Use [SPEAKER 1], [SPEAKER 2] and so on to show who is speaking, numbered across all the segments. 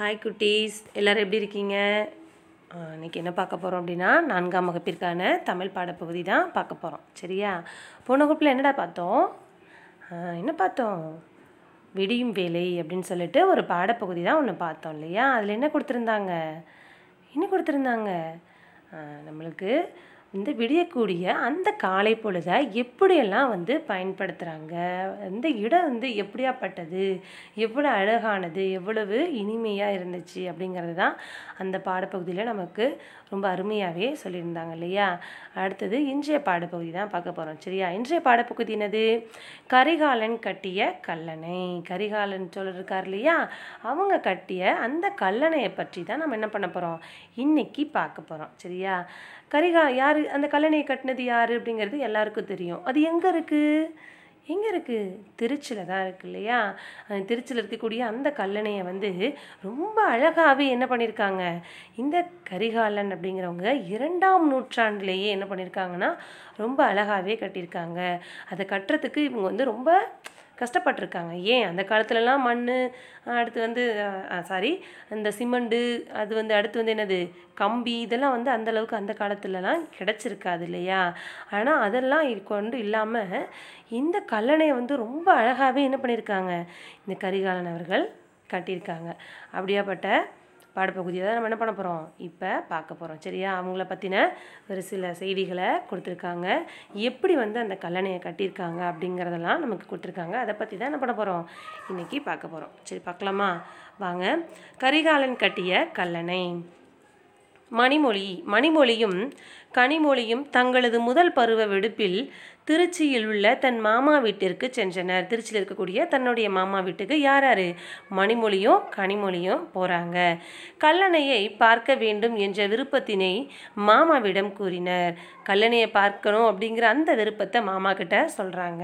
[SPEAKER 1] hi குட்டீஸ் எல்லோரும் எப்படி இருக்கீங்க இன்றைக்கி என்ன பார்க்க போகிறோம் அப்படின்னா நான்காம் வகுப்பிற்கான தமிழ் பாடப்பகுதி தான் பார்க்க போகிறோம் சரியா போன வகுப்பில் என்னடா பார்த்தோம் என்ன பார்த்தோம் விடியும் வேலை அப்படின்னு சொல்லிட்டு ஒரு பாடப்பகுதி தான் ஒன்று பார்த்தோம் இல்லையா அதில் என்ன கொடுத்துருந்தாங்க என்ன கொடுத்துருந்தாங்க நம்மளுக்கு இந்த விடியக்கூடிய அந்த காலை பொழுத எப்படியெல்லாம் வந்து பயன்படுத்துகிறாங்க இந்த இடம் வந்து எப்படியாப்பட்டது எவ்வளோ அழகானது எவ்வளவு இனிமையாக இருந்துச்சு அப்படிங்கிறது தான் அந்த பாடப்பகுதியில் நமக்கு ரொம்ப அருமையாகவே சொல்லியிருந்தாங்க இல்லையா அடுத்தது இன்றைய பாடப்பகுதி தான் பார்க்க போகிறோம் சரியா இன்றைய பாடப்பகுதி என்னது கரிகாலன் கட்டிய கல்லணை கரிகாலன் சொல்லிருக்கார் இல்லையா அவங்க கட்டிய அந்த கல்லணையை பற்றி தான் நம்ம என்ன பண்ண போகிறோம் இன்னைக்கு பார்க்க போகிறோம் சரியா கரிகா யார் அந்த கல்லணையை கட்டினது யார் அப்படிங்கிறது எல்லாருக்கும் தெரியும் அது எங்கே இருக்குது எங்கே இருக்குது திருச்சியில் தான் இருக்குது இல்லையா திருச்சியில் இருக்கக்கூடிய அந்த கல்லணையை வந்து ரொம்ப அழகாகவே என்ன பண்ணியிருக்காங்க இந்த கரிகாலன் அப்படிங்கிறவங்க இரண்டாம் நூற்றாண்டுலேயே என்ன பண்ணியிருக்காங்கன்னா ரொம்ப அழகாகவே கட்டியிருக்காங்க அதை கட்டுறதுக்கு இவங்க வந்து ரொம்ப கஷ்டப்பட்டிருக்காங்க ஏன் அந்த காலத்துலலாம் மண் அடுத்து வந்து சாரி இந்த சிமெண்டு அது வந்து அடுத்து வந்து என்னது கம்பி இதெல்லாம் வந்து அந்தளவுக்கு அந்த காலத்துலலாம் கிடச்சிருக்காது இல்லையா ஆனால் அதெல்லாம் கொண்டு இல்லாமல் இந்த கல்லணையை வந்து ரொம்ப அழகாகவே என்ன பண்ணியிருக்காங்க இந்த கரிகாலன் அவர்கள் கட்டியிருக்காங்க அப்படியாப்பட்ட பாடப்பகுதியை தான் நம்ம என்ன பண்ண போகிறோம் இப்போ பார்க்க போகிறோம் சரியா அவங்கள பற்றின ஒரு சில செய்திகளை கொடுத்துருக்காங்க எப்படி வந்து அந்த கல்லணையை கட்டியிருக்காங்க அப்படிங்கிறதெல்லாம் நமக்கு கொடுத்துருக்காங்க அதை பற்றி தான் என்ன பண்ண போகிறோம் இன்றைக்கி பார்க்க போகிறோம் சரி பார்க்கலாமா வாங்க கரிகாலன் கட்டிய கல்லணை மணிமொழி மணிமொழியும் கனிமொழியும் தங்களது முதல் பருவ விடுப்பில் திருச்சியில் உள்ள தன் மாமா வீட்டிற்கு சென்றனர் திருச்சியில் இருக்கக்கூடிய தன்னுடைய மாமா வீட்டுக்கு யார் யார் மணிமொழியும் கனிமொழியும் போகிறாங்க கல்லணையை பார்க்க வேண்டும் என்ற விருப்பத்தினை மாமாவிடம் கூறினர் கல்லணையை பார்க்கணும் அப்படிங்கிற அந்த விருப்பத்தை மாமா கிட்ட சொல்கிறாங்க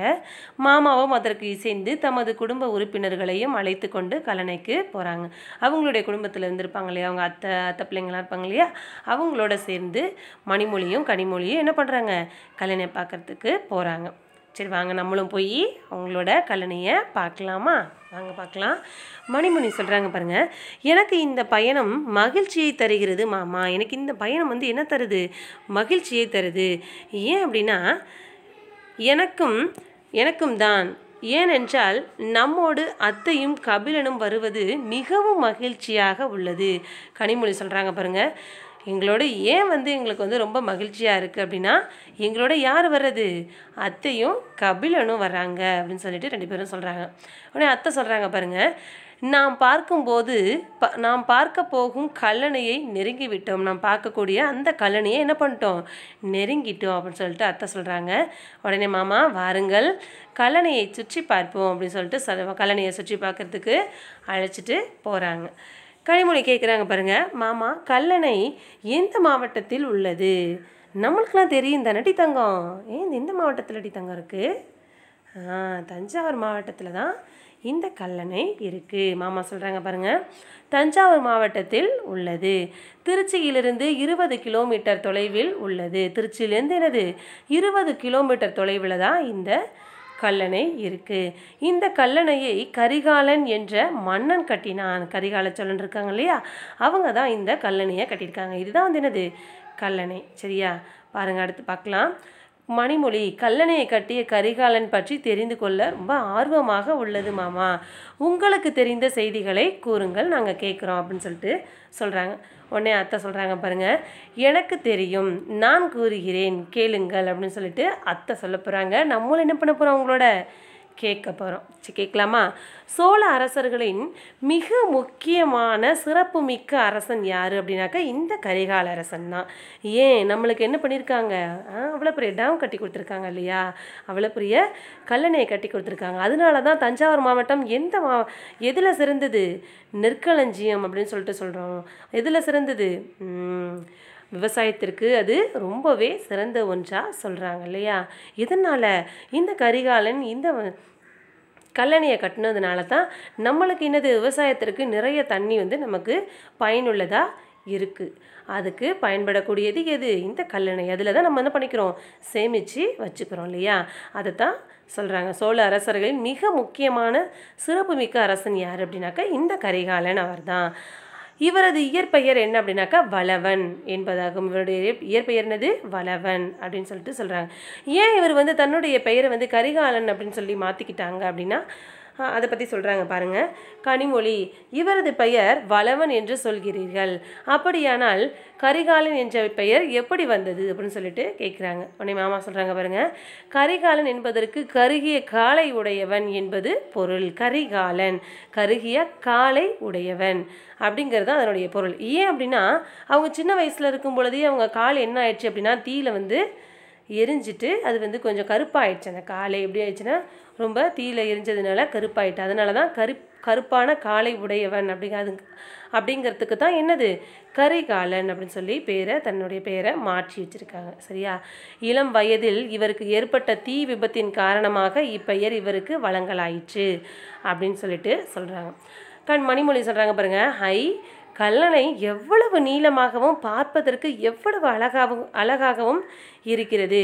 [SPEAKER 1] மாமாவும் அதற்கு இசைந்து தமது குடும்ப உறுப்பினர்களையும் அழைத்து கொண்டு கல்லணைக்கு போகிறாங்க அவங்களுடைய குடும்பத்தில் இருந்திருப்பாங்க இல்லையா அவங்க அத்தை அத்தை பிள்ளைங்களாம் இருப்பாங்க இல்லையா அவங்களோட சேர்ந்து மணிமொழி கனிமொழியும் கனிமொழியும் என்ன பண்ணுறாங்க கல்லணை பார்க்குறதுக்கு போகிறாங்க சரி வாங்க நம்மளும் போய் அவங்களோட கல்லணையை பார்க்கலாமா வாங்க பார்க்கலாம் மணிமணி சொல்கிறாங்க பாருங்கள் எனக்கு இந்த பயணம் மகிழ்ச்சியை தருகிறது மாமா எனக்கு இந்த பயணம் வந்து என்ன தருது மகிழ்ச்சியை தருது ஏன் அப்படின்னா எனக்கும் எனக்கும் தான் ஏனென்றால் நம்மோடு அத்தையும் கபிலனும் வருவது மிகவும் மகிழ்ச்சியாக உள்ளது கனிமொழி சொல்கிறாங்க பாருங்கள் எங்களோட ஏன் வந்து எங்களுக்கு வந்து ரொம்ப மகிழ்ச்சியாக இருக்குது அப்படின்னா எங்களோட யார் வர்றது அத்தையும் கபிலனும் வர்றாங்க அப்படின்னு சொல்லிட்டு ரெண்டு பேரும் சொல்கிறாங்க உடனே அத்தை சொல்கிறாங்க பாருங்கள் நாம் பார்க்கும்போது ப நாம் பார்க்க போகும் கல்லணையை நெருங்கி விட்டோம் நாம் பார்க்கக்கூடிய அந்த கல்லணையை என்ன பண்ணிட்டோம் நெருங்கிட்டோம் அப்படின்னு சொல்லிட்டு அத்தை சொல்கிறாங்க உடனே மாமா வாருங்கள் கல்லணையை சுற்றி பார்ப்போம் அப்படின்னு சொல்லிட்டு சொல் கல்லணையை சுற்றி பார்க்குறதுக்கு அழைச்சிட்டு போகிறாங்க கனிமொழி கேட்குறாங்க பாருங்கள் மாமா கல்லணை எந்த மாவட்டத்தில் உள்ளது நம்மளுக்குலாம் தெரியும் தானடி தங்கம் ஏன் இந்த மாவட்டத்தில் அடி தங்கம் இருக்குது தஞ்சாவூர் மாவட்டத்தில் தான் இந்த கல்லணை இருக்குது மாமா சொல்கிறாங்க பாருங்கள் தஞ்சாவூர் மாவட்டத்தில் உள்ளது திருச்சியிலிருந்து இருபது கிலோமீட்டர் தொலைவில் உள்ளது திருச்சியிலேருந்து என்னது இருபது கிலோமீட்டர் தொலைவில் தான் இந்த கல்லணை இருக்குது இந்த கல்லணையை கரிகாலன் என்ற மன்னன் கட்டினான் கரிகால சொல்லன் இருக்காங்க இல்லையா அவங்க தான் இந்த கல்லணையை கட்டியிருக்காங்க இதுதான் வந்து என்னது கல்லணை சரியா பாருங்கள் அடுத்து பார்க்கலாம் மணிமொழி கல்லணையை கட்டிய கரிகாலன் பற்றி தெரிந்து கொள்ள ரொம்ப ஆர்வமாக உள்ளது மாமா உங்களுக்கு தெரிந்த செய்திகளை கூறுங்கள் நாங்கள் கேட்குறோம் அப்படின்னு சொல்லிட்டு சொல்கிறாங்க உடனே அத்தை சொல்கிறாங்க பாருங்கள் எனக்கு தெரியும் நான் கூறுகிறேன் கேளுங்கள் அப்படின்னு சொல்லிட்டு அத்தை சொல்ல போகிறாங்க நம்மளும் என்ன பண்ண போகிறோம் அவங்களோட கேட்க போகிறோம் கேட்கலாமா சோழ அரசர்களின் மிக முக்கியமான சிறப்புமிக்க அரசன் யார் அப்படின்னாக்கா இந்த கரிகால அரசன் தான் ஏன் நம்மளுக்கு என்ன பண்ணியிருக்காங்க அவ்வளோ பெரிய டேம் கட்டி கொடுத்துருக்காங்க இல்லையா அவ்வளோ பெரிய கல்லணையை கட்டி கொடுத்துருக்காங்க அதனால தான் தஞ்சாவூர் மாவட்டம் எந்த மா எதில் சிறந்தது நெற்களஞ்சியம் அப்படின்னு சொல்லிட்டு சொல்கிறோம் எதில் சிறந்தது விவசாயத்திற்கு அது ரொம்பவே சிறந்த ஒன்றாக சொல்கிறாங்க இல்லையா இதனால் இந்த கரிகாலன் இந்த கல்லணையை கட்டினதுனால தான் நம்மளுக்கு என்னது விவசாயத்திற்கு நிறைய தண்ணி வந்து நமக்கு பயனுள்ளதாக இருக்குது அதுக்கு பயன்படக்கூடியது எது இந்த கல்லணை அதில் தான் நம்ம என்ன பண்ணிக்கிறோம் சேமித்து வச்சுக்கிறோம் இல்லையா அதை தான் சொல்கிறாங்க சோழ அரசர்களின் மிக முக்கியமான சிறப்புமிக்க அரசன் யார் அப்படின்னாக்கா இந்த கரிகாலன் அவர் தான் இவரது இயற்பெயர் என்ன அப்படின்னாக்கா வளவன் என்பதாகும் இவருடைய இயற்பெயர் என்னது வளவன் அப்படின்னு சொல்லிட்டு சொல்கிறாங்க ஏன் இவர் வந்து தன்னுடைய பெயரை வந்து கரிகாலன் அப்படின்னு சொல்லி மாற்றிக்கிட்டாங்க அப்படின்னா அதை பற்றி சொல்கிறாங்க பாருங்கள் கனிமொழி இவரது பெயர் வளவன் என்று சொல்கிறீர்கள் அப்படியானால் கரிகாலன் என்ற பெயர் எப்படி வந்தது அப்படின்னு சொல்லிட்டு கேட்குறாங்க உடனே மாமா சொல்கிறாங்க பாருங்கள் கரிகாலன் என்பதற்கு கருகிய காலை உடையவன் என்பது பொருள் கரிகாலன் கருகிய காலை உடையவன் அப்படிங்கிறது தான் அதனுடைய பொருள் ஏன் அப்படின்னா அவங்க சின்ன வயசில் இருக்கும் பொழுதே அவங்க கால் என்ன ஆயிடுச்சு அப்படின்னா தீயில் வந்து எரிஞ்சிட்டு அது வந்து கொஞ்சம் கருப்பாகிடுச்சு அந்த காலை எப்படி ஆயிடுச்சுன்னா ரொம்ப தீயில் எரிஞ்சதுனால கருப்பாயிட்டு அதனால தான் கரு கருப்பான காலை உடையவன் அப்படிங்க அது அப்படிங்கிறதுக்கு தான் என்னது கரிகாலன் அப்படின்னு சொல்லி பேரை தன்னுடைய பேரை மாற்றி வச்சுருக்காங்க சரியா இளம் வயதில் இவருக்கு ஏற்பட்ட தீ விபத்தின் காரணமாக இப்பெயர் இவருக்கு வழங்கலாயிற்று அப்படின்னு சொல்லிட்டு சொல்கிறாங்க கண் மணிமொழி சொல்கிறாங்க பாருங்கள் ஹை கல்லணை எவ்வளவு நீளமாகவும் பார்ப்பதற்கு எவ்வளவு அழகாகவும் அழகாகவும் இருக்கிறது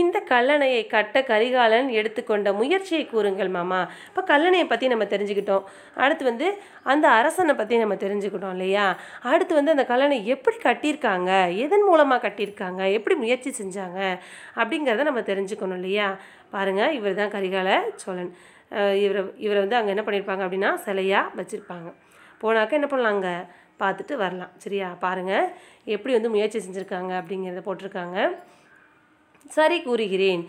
[SPEAKER 1] இந்த கல்லணையை கட்ட கரிகாலன் எடுத்துக்கொண்ட முயற்சியை கூறுங்கள் மாமா இப்போ கல்லணையை பற்றி நம்ம தெரிஞ்சுக்கிட்டோம் அடுத்து வந்து அந்த அரசனை பற்றி நம்ம தெரிஞ்சுக்கிட்டோம் இல்லையா அடுத்து வந்து அந்த கல்லணை எப்படி கட்டியிருக்காங்க எதன் மூலமாக கட்டியிருக்காங்க எப்படி முயற்சி செஞ்சாங்க அப்படிங்கிறத நம்ம தெரிஞ்சுக்கணும் இல்லையா பாருங்கள் இவர் தான் கரிகால சோழன் இவரை இவரை வந்து அங்கே என்ன பண்ணியிருப்பாங்க அப்படின்னா சிலையாக வச்சுருப்பாங்க போனாக்க என்ன பண்ணலாங்க பார்த்துட்டு வரலாம் சரியா பாருங்கள் எப்படி வந்து முயற்சி செஞ்சுருக்காங்க அப்படிங்கிறத போட்டிருக்காங்க சரி கூறுகிறேன்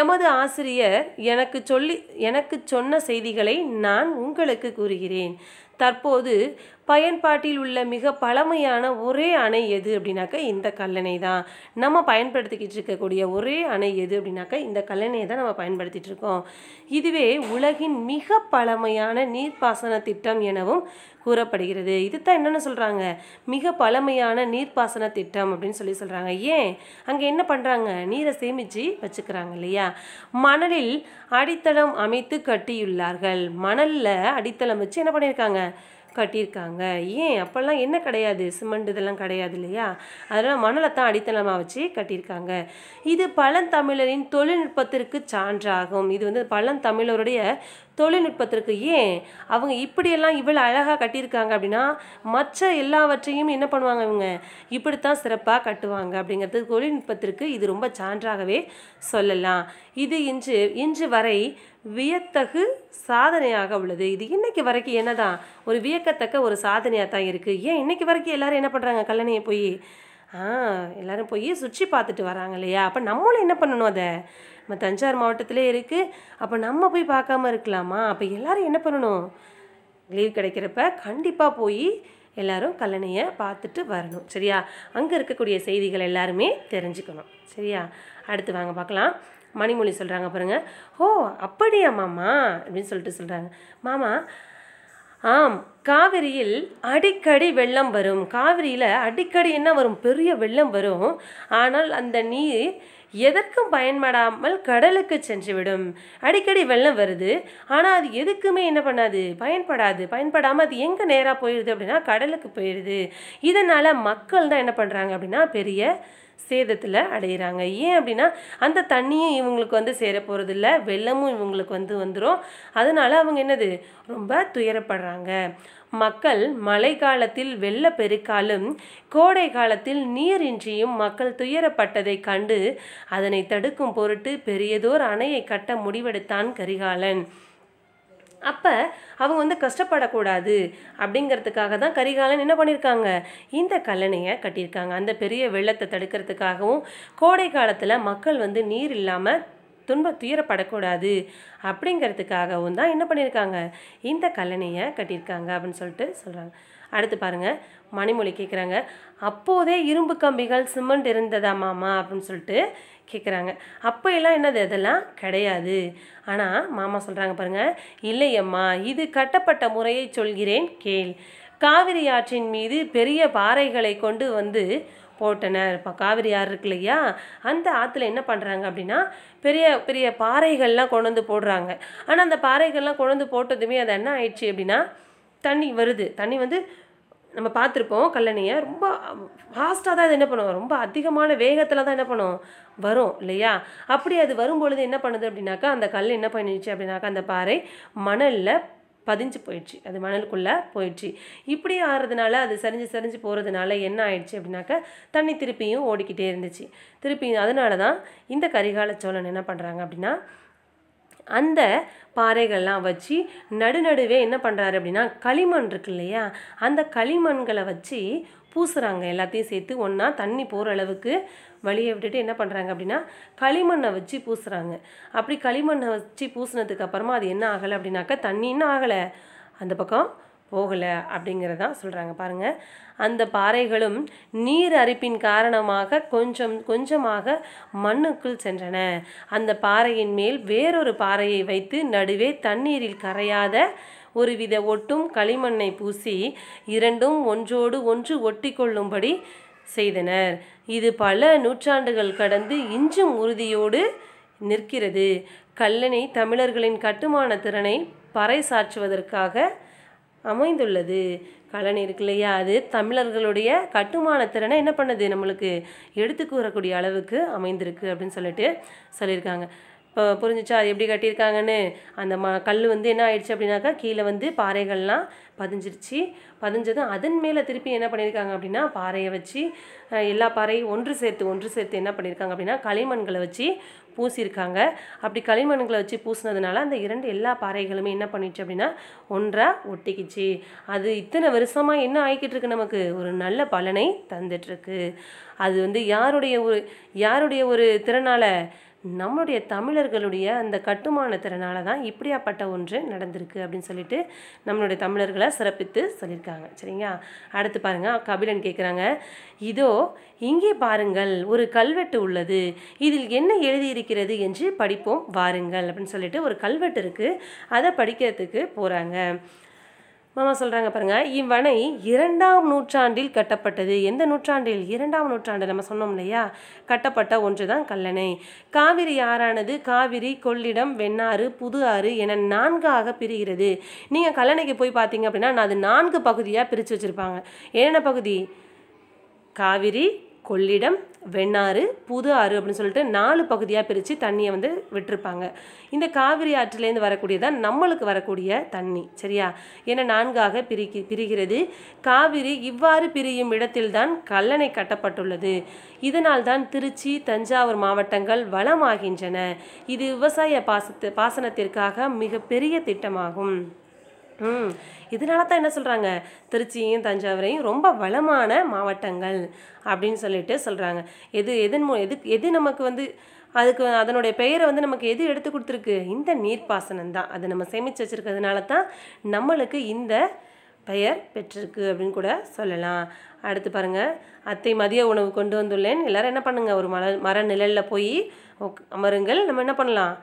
[SPEAKER 1] எமது ஆசிரியர் எனக்கு சொல்லி எனக்கு சொன்ன செய்திகளை நான் உங்களுக்கு கூறுகிறேன் தற்போது பயன்பாட்டில் உள்ள மிக பழமையான ஒரே அணை எது அப்படின்னாக்கா இந்த கல்லணை தான் நம்ம பயன்படுத்திக்கிட்டு இருக்கக்கூடிய ஒரே அணை எது அப்படின்னாக்கா இந்த கல்லணையை தான் நம்ம பயன்படுத்திகிட்டு இருக்கோம் இதுவே உலகின் மிக பழமையான நீர்ப்பாசன திட்டம் எனவும் கூறப்படுகிறது இது தான் என்னென்னு சொல்கிறாங்க மிக பழமையான நீர்ப்பாசன திட்டம் அப்படின்னு சொல்லி சொல்கிறாங்க ஏன் அங்கே என்ன பண்ணுறாங்க நீரை சேமித்து வச்சுக்கிறாங்க இல்லையா மணலில் அடித்தளம் அமைத்து கட்டியுள்ளார்கள் மணலில் அடித்தளம் வச்சு என்ன பண்ணியிருக்காங்க கட்டியிருக்காங்க ஏன் அப்போல்லாம் என்ன கிடையாது சிமெண்ட் இதெல்லாம் கிடையாது இல்லையா அதெல்லாம் மணலை தான் அடித்தளமாக வச்சு கட்டியிருக்காங்க இது பழந்தமிழரின் தொழில்நுட்பத்திற்கு சான்றாகும் இது வந்து பழந்தமிழருடைய தொழில்நுட்பத்திற்கு ஏன் அவங்க இப்படியெல்லாம் இவ்வளோ அழகாக கட்டியிருக்காங்க அப்படின்னா மற்ற எல்லாவற்றையும் என்ன பண்ணுவாங்க இவங்க இப்படித்தான் சிறப்பாக கட்டுவாங்க அப்படிங்கிறது தொழில்நுட்பத்திற்கு இது ரொம்ப சான்றாகவே சொல்லலாம் இது இன்று இன்று வரை வியத்தகு சாதனையாக உள்ளது இது இன்னைக்கு வரைக்கும் என்னதான் ஒரு வியக்கத்தக்க ஒரு சாதனையாக தான் இருக்குது ஏன் இன்னைக்கு வரைக்கும் எல்லாரும் என்ன பண்ணுறாங்க கல்லணையை போய் ஆ எல்லோரும் போய் சுற்றி பார்த்துட்டு வராங்க இல்லையா அப்போ நம்மளும் என்ன பண்ணணும் அதை நம்ம தஞ்சாவூர் மாவட்டத்திலே இருக்குது அப்போ நம்ம போய் பார்க்காம இருக்கலாமா அப்போ எல்லோரும் என்ன பண்ணணும் லீவ் கிடைக்கிறப்ப கண்டிப்பாக போய் எல்லாரும் கல்லணையை பார்த்துட்டு வரணும் சரியா அங்கே இருக்கக்கூடிய செய்திகள் எல்லாருமே தெரிஞ்சுக்கணும் சரியா அடுத்து வாங்க பார்க்கலாம் மணிமொழி சொல்கிறாங்க பாருங்கள் ஓ அப்படியா மாமா அப்படின்னு சொல்லிட்டு சொல்கிறாங்க மாமா ஆம் காவிரியில் அடிக்கடி வெள்ளம் வரும் காவிரியில் அடிக்கடி என்ன வரும் பெரிய வெள்ளம் வரும் ஆனால் அந்த நீர் எதற்கும் பயன்படாமல் கடலுக்கு சென்றுவிடும் அடிக்கடி வெள்ளம் வருது ஆனால் அது எதுக்குமே என்ன பண்ணாது பயன்படாது பயன்படாமல் அது எங்கே நேராக போயிடுது அப்படின்னா கடலுக்கு போயிடுது இதனால் மக்கள் தான் என்ன பண்ணுறாங்க அப்படின்னா பெரிய சேதத்தில் அடையிறாங்க ஏன் அப்படின்னா அந்த தண்ணியும் இவங்களுக்கு வந்து சேர இல்லை வெள்ளமும் இவங்களுக்கு வந்து வந்துடும் அதனால் அவங்க என்னது ரொம்ப துயரப்படுறாங்க மக்கள் மழை காலத்தில் வெள்ளப்பெருக்காலும் கோடை காலத்தில் நீரின்றியும் மக்கள் துயரப்பட்டதை கண்டு அதனை தடுக்கும் பொருட்டு பெரியதோர் அணையை கட்ட முடிவெடுத்தான் கரிகாலன் அப்போ அவங்க வந்து கஷ்டப்படக்கூடாது அப்படிங்கிறதுக்காக தான் கரிகாலன் என்ன பண்ணியிருக்காங்க இந்த கல்லணையை கட்டியிருக்காங்க அந்த பெரிய வெள்ளத்தை தடுக்கிறதுக்காகவும் கோடை காலத்தில் மக்கள் வந்து நீர் இல்லாமல் துன்ப துயரப்படக்கூடாது அப்படிங்கிறதுக்காகவும் தான் என்ன பண்ணியிருக்காங்க இந்த கல்லணையை கட்டியிருக்காங்க அப்படின்னு சொல்லிட்டு சொல்கிறாங்க அடுத்து பாருங்கள் மணிமொழி கேட்குறாங்க அப்போதே இரும்பு கம்பிகள் சிமெண்ட் இருந்ததா மாமா அப்படின்னு சொல்லிட்டு கேட்குறாங்க அப்போ எல்லாம் என்னது இதெல்லாம் கிடையாது ஆனால் மாமா சொல்கிறாங்க பாருங்கள் இல்லையம்மா இது கட்டப்பட்ட முறையை சொல்கிறேன் கேள் காவிரி ஆற்றின் மீது பெரிய பாறைகளை கொண்டு வந்து போட்டனர் இப்போ காவிரி ஆறு இருக்கு இல்லையா அந்த ஆற்றுல என்ன பண்ணுறாங்க அப்படின்னா பெரிய பெரிய பாறைகள்லாம் கொண்டு வந்து போடுறாங்க ஆனால் அந்த பாறைகள்லாம் கொண்டு வந்து போட்டதுமே அது என்ன ஆயிடுச்சு அப்படின்னா தண்ணி வருது தண்ணி வந்து நம்ம பார்த்துருப்போம் கல்லணையை ரொம்ப ஃபாஸ்ட்டாக தான் இது என்ன பண்ணுவோம் ரொம்ப அதிகமான வேகத்தில் தான் என்ன பண்ணுவோம் வரும் இல்லையா அப்படி அது வரும்பொழுது என்ன பண்ணுது அப்படின்னாக்கா அந்த கல் என்ன பண்ணிடுச்சு அப்படின்னாக்கா அந்த பாறை மணலில் பதிஞ்சு போயிடுச்சு அது மணலுக்குள்ளே போயிடுச்சு இப்படி ஆறுறதுனால அது சரிஞ்சு சரிஞ்சு போகிறதுனால என்ன ஆயிடுச்சு அப்படின்னாக்கா தண்ணி திருப்பியும் ஓடிக்கிட்டே இருந்துச்சு திருப்பியும் அதனால தான் இந்த கரிகால சோழன் என்ன பண்ணுறாங்க அப்படின்னா அந்த பாறைகள்லாம் வச்சு நடுநடுவே என்ன பண்ணுறாரு அப்படின்னா களிமண் இருக்கு இல்லையா அந்த களிமண்களை வச்சு பூசுகிறாங்க எல்லாத்தையும் சேர்த்து ஒன்றா தண்ணி போகிற அளவுக்கு வழியை விட்டுட்டு என்ன பண்ணுறாங்க அப்படின்னா களிமண்ணை வச்சு பூசுகிறாங்க அப்படி களிமண்ணை வச்சு பூசினதுக்கப்புறமா அது என்ன ஆகலை அப்படின்னாக்கா தண்ணின்னு ஆகலை அந்த பக்கம் போகலை அப்படிங்கிறதான் சொல்கிறாங்க பாருங்கள் அந்த பாறைகளும் நீர் அரிப்பின் காரணமாக கொஞ்சம் கொஞ்சமாக மண்ணுக்குள் சென்றன அந்த பாறையின் மேல் வேறொரு பாறையை வைத்து நடுவே தண்ணீரில் கரையாத ஒருவித ஒட்டும் களிமண்ணை பூசி இரண்டும் ஒன்றோடு ஒன்று ஒட்டி கொள்ளும்படி செய்தனர் இது பல நூற்றாண்டுகள் கடந்து இஞ்சும் உறுதியோடு நிற்கிறது கல்லணை தமிழர்களின் கட்டுமான திறனை பறைசாற்றுவதற்காக அமைந்துள்ளது கலன் இருக்கு இல்லையா அது தமிழர்களுடைய கட்டுமான திறனை என்ன பண்ணுது நம்மளுக்கு எடுத்து கூறக்கூடிய அளவுக்கு அமைந்திருக்கு அப்படின்னு சொல்லிட்டு சொல்லியிருக்காங்க புரிஞ்சிச்சா அது எப்படி கட்டியிருக்காங்கன்னு அந்த ம கல் வந்து என்ன ஆயிடுச்சு அப்படின்னாக்கா கீழே வந்து பாறைகள்லாம் பதிஞ்சிருச்சு பதிஞ்சதும் அதன் மேலே திருப்பி என்ன பண்ணியிருக்காங்க அப்படின்னா பாறையை வச்சு எல்லா பாறையும் ஒன்று சேர்த்து ஒன்று சேர்த்து என்ன பண்ணியிருக்காங்க அப்படின்னா களிமண்களை வச்சு பூசியிருக்காங்க அப்படி களிமண்களை வச்சு பூசினதுனால அந்த இரண்டு எல்லா பாறைகளுமே என்ன பண்ணிடுச்சு அப்படின்னா ஒன்றாக ஒட்டிக்குச்சு அது இத்தனை வருஷமாக என்ன ஆகிக்கிட்டு இருக்கு நமக்கு ஒரு நல்ல பலனை தந்துட்டுருக்கு அது வந்து யாருடைய ஒரு யாருடைய ஒரு திறனால் நம்முடைய தமிழர்களுடைய அந்த கட்டுமான திறனால தான் இப்படியாப்பட்ட ஒன்று நடந்திருக்கு அப்படின்னு சொல்லிட்டு நம்மளுடைய தமிழர்களை சிறப்பித்து சொல்லியிருக்காங்க சரிங்களா அடுத்து பாருங்கள் கபிலன் கேட்குறாங்க இதோ இங்கே பாருங்கள் ஒரு கல்வெட்டு உள்ளது இதில் என்ன எழுதியிருக்கிறது என்று படிப்போம் வாருங்கள் அப்படின்னு சொல்லிட்டு ஒரு கல்வெட்டு இருக்குது அதை படிக்கிறதுக்கு போகிறாங்க மாமா சொல்கிறாங்க பாருங்கள் இவ்வணை இரண்டாம் நூற்றாண்டில் கட்டப்பட்டது எந்த நூற்றாண்டில் இரண்டாம் நூற்றாண்டு நம்ம சொன்னோம் இல்லையா கட்டப்பட்ட ஒன்று தான் கல்லணை காவிரி ஆறானது காவிரி கொள்ளிடம் வெண்ணாறு புது ஆறு என நான்காக பிரிகிறது நீங்கள் கல்லணைக்கு போய் பார்த்தீங்க அப்படின்னா நான் அது நான்கு பகுதியாக பிரித்து வச்சுருப்பாங்க என்னென்ன பகுதி காவிரி கொள்ளிடம் வெண்ணாறு புது ஆறு அப்படின்னு சொல்லிட்டு நாலு பகுதியாக பிரித்து தண்ணியை வந்து விட்டுருப்பாங்க இந்த காவிரி ஆற்றிலேருந்து வரக்கூடியதான் நம்மளுக்கு வரக்கூடிய தண்ணி சரியா என நான்காக பிரிக்கி பிரிகிறது காவிரி இவ்வாறு பிரியும் இடத்தில்தான் கல்லணை கட்டப்பட்டுள்ளது இதனால் தான் திருச்சி தஞ்சாவூர் மாவட்டங்கள் வளமாகின்றன இது விவசாய பாசத்து பாசனத்திற்காக மிகப்பெரிய திட்டமாகும் இதனால தான் என்ன சொல்கிறாங்க திருச்சியும் தஞ்சாவூரையும் ரொம்ப வளமான மாவட்டங்கள் அப்படின்னு சொல்லிட்டு சொல்கிறாங்க எது எதன் மூ எது எது நமக்கு வந்து அதுக்கு அதனுடைய பெயரை வந்து நமக்கு எது எடுத்து கொடுத்துருக்கு இந்த நீர்ப்பாசனம் தான் அதை நம்ம சேமித்து வச்சுருக்கிறதுனால தான் நம்மளுக்கு இந்த பெயர் பெற்றிருக்கு அப்படின்னு கூட சொல்லலாம் அடுத்து பாருங்கள் அத்தை மதிய உணவு கொண்டு வந்துள்ளேன் எல்லோரும் என்ன பண்ணுங்கள் ஒரு மர மர நிழலில் போய் அமருங்கள் நம்ம என்ன பண்ணலாம்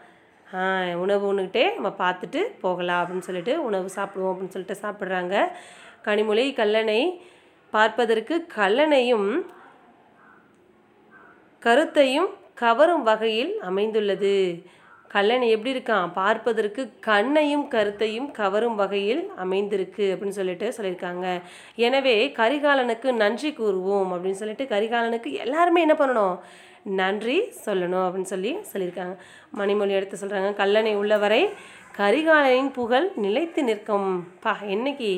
[SPEAKER 1] உணவு உண்ணுக்கிட்டே நம்ம பார்த்துட்டு போகலாம் அப்படின்னு சொல்லிட்டு உணவு சாப்பிடுவோம் அப்படின்னு சொல்லிட்டு சாப்பிட்றாங்க கனிமொழி கல்லணை பார்ப்பதற்கு கல்லணையும் கருத்தையும் கவரும் வகையில் அமைந்துள்ளது கல்லணை எப்படி இருக்கான் பார்ப்பதற்கு கண்ணையும் கருத்தையும் கவரும் வகையில் அமைந்திருக்கு அப்படின்னு சொல்லிட்டு சொல்லியிருக்காங்க எனவே கரிகாலனுக்கு நன்றி கூறுவோம் அப்படின்னு சொல்லிட்டு கரிகாலனுக்கு எல்லாருமே என்ன பண்ணணும் நன்றி சொல்லணும் அப்படின்னு சொல்லி சொல்லியிருக்காங்க மணிமொழி எடுத்து சொல்கிறாங்க கல்லணை உள்ளவரை கரிகாலனின் புகழ் நிலைத்து நிற்கும் பா என்னைக்கு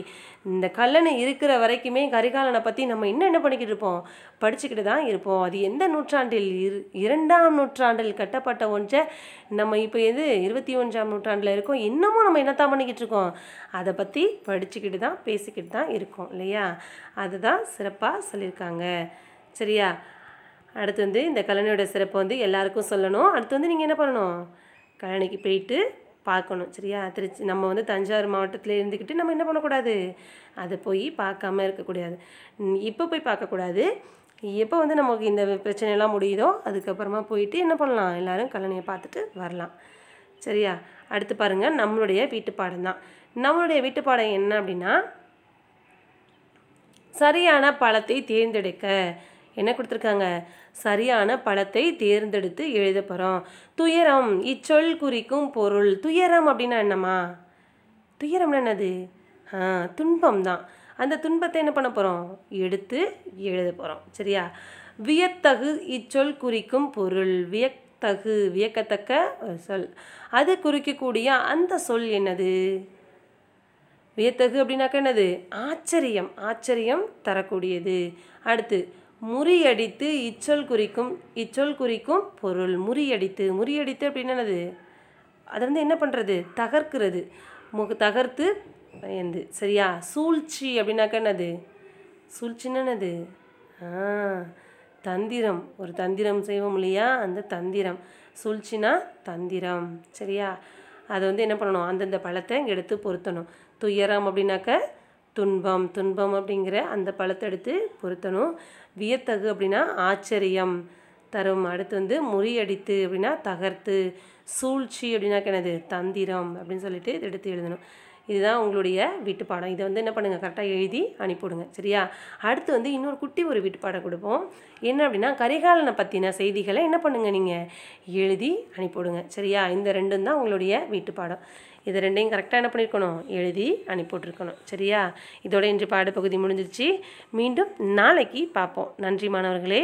[SPEAKER 1] இந்த கல்லணை இருக்கிற வரைக்குமே கரிகாலனை பற்றி நம்ம இன்னும் என்ன பண்ணிக்கிட்டு இருப்போம் படிச்சுக்கிட்டு தான் இருப்போம் அது எந்த நூற்றாண்டில் இரு இரண்டாம் நூற்றாண்டில் கட்டப்பட்ட ஒன்றை நம்ம இப்போ எது இருபத்தி ஒன்றாம் நூற்றாண்டில் இருக்கோம் இன்னமும் நம்ம என்னத்தான் பண்ணிக்கிட்டு இருக்கோம் அதை பற்றி படிச்சுக்கிட்டு தான் பேசிக்கிட்டு தான் இருக்கோம் இல்லையா அதுதான் சிறப்பாக சொல்லியிருக்காங்க சரியா அடுத்து வந்து இந்த கழனியோட சிறப்பை வந்து எல்லாருக்கும் சொல்லணும் அடுத்து வந்து நீங்கள் என்ன பண்ணணும் கழனிக்கு போயிட்டு பார்க்கணும் சரியா திருச்சி நம்ம வந்து தஞ்சாவூர் மாவட்டத்தில் இருந்துக்கிட்டு நம்ம என்ன பண்ணக்கூடாது அதை போய் பார்க்காம இருக்கக்கூடாது இப்போ போய் பார்க்கக்கூடாது எப்போ வந்து நமக்கு இந்த பிரச்சனையெல்லாம் முடியுதோ அதுக்கப்புறமா போயிட்டு என்ன பண்ணலாம் எல்லோரும் கழனியை பார்த்துட்டு வரலாம் சரியா அடுத்து பாருங்கள் நம்மளுடைய வீட்டுப்பாடம் தான் நம்மளுடைய வீட்டுப்பாடம் என்ன அப்படின்னா சரியான பழத்தை தேர்ந்தெடுக்க என்ன கொடுத்துருக்காங்க சரியான பழத்தை தேர்ந்தெடுத்து எழுத போகிறோம் துயரம் இச்சொல் குறிக்கும் பொருள் துயரம் அப்படின்னா என்னம்மா துயரம்னா என்னது ஆ துன்பம் தான் அந்த துன்பத்தை என்ன பண்ண போகிறோம் எடுத்து எழுத போகிறோம் சரியா வியத்தகு இச்சொல் குறிக்கும் பொருள் வியத்தகு வியக்கத்தக்க ஒரு சொல் அது குறிக்கக்கூடிய அந்த சொல் என்னது வியத்தகு அப்படின்னாக்க என்னது ஆச்சரியம் ஆச்சரியம் தரக்கூடியது அடுத்து முறியடித்து இச்சொல் குறிக்கும் இச்சொல் குறிக்கும் பொருள் முறியடித்து முறியடித்து அப்படின்னு என்னது அதை வந்து என்ன பண்ணுறது தகர்க்கிறது முக தகர்த்து பயந்து சரியா சூழ்ச்சி அப்படின்னாக்க என்னது சூழ்ச்சின்னா என்னது ஆ தந்திரம் ஒரு தந்திரம் செய்வோம் இல்லையா அந்த தந்திரம் சூழ்ச்சினா தந்திரம் சரியா அதை வந்து என்ன பண்ணணும் அந்தந்த பழத்தை எடுத்து பொருத்தணும் துயரம் அப்படின்னாக்க துன்பம் துன்பம் அப்படிங்கிற அந்த பழத்தை எடுத்து பொருத்தணும் வியத்தகு அப்படின்னா ஆச்சரியம் தரும் அடுத்து வந்து முறியடித்து அப்படின்னா தகர்த்து சூழ்ச்சி அப்படின்னாக்க என்னது தந்திரம் அப்படின்னு சொல்லிட்டு எடுத்து எழுதணும் இதுதான் உங்களுடைய வீட்டு பாடம் இதை வந்து என்ன பண்ணுங்கள் கரெக்டாக எழுதி அனுப்பிவிடுங்க சரியா அடுத்து வந்து இன்னொரு குட்டி ஒரு வீட்டு பாடம் கொடுப்போம் என்ன அப்படின்னா கரிகாலனை பற்றின செய்திகளை என்ன பண்ணுங்கள் நீங்கள் எழுதி அனுப்பிவிடுங்க சரியா இந்த ரெண்டும் தான் உங்களுடைய வீட்டு பாடம் இது ரெண்டையும் கரெக்டாக என்ன பண்ணியிருக்கணும் எழுதி அனுப்பிவிட்ருக்கணும் சரியா இதோட இன்று பாடப்பகுதி முடிஞ்சிருச்சு மீண்டும் நாளைக்கு பார்ப்போம் நன்றி மாணவர்களே